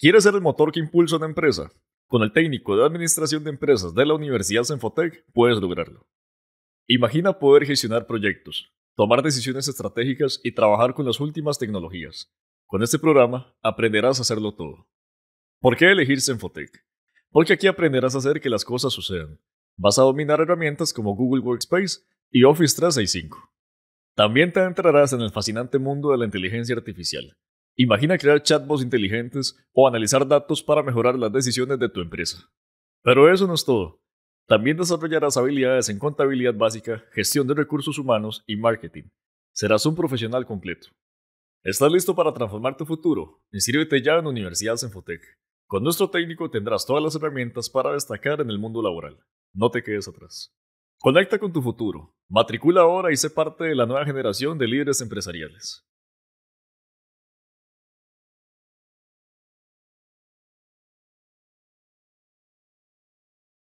¿Quieres ser el motor que impulsa una empresa? Con el técnico de Administración de Empresas de la Universidad Senfotec puedes lograrlo. Imagina poder gestionar proyectos, tomar decisiones estratégicas y trabajar con las últimas tecnologías. Con este programa aprenderás a hacerlo todo. ¿Por qué elegir Senfotec? Porque aquí aprenderás a hacer que las cosas sucedan. Vas a dominar herramientas como Google Workspace y Office 365. También te entrarás en el fascinante mundo de la inteligencia artificial Imagina crear chatbots inteligentes o analizar datos para mejorar las decisiones de tu empresa. Pero eso no es todo. También desarrollarás habilidades en contabilidad básica, gestión de recursos humanos y marketing. Serás un profesional completo. ¿Estás listo para transformar tu futuro? Inscríbete ya en Universidad Enfotec. Con nuestro técnico tendrás todas las herramientas para destacar en el mundo laboral. No te quedes atrás. Conecta con tu futuro. Matricula ahora y sé parte de la nueva generación de líderes empresariales.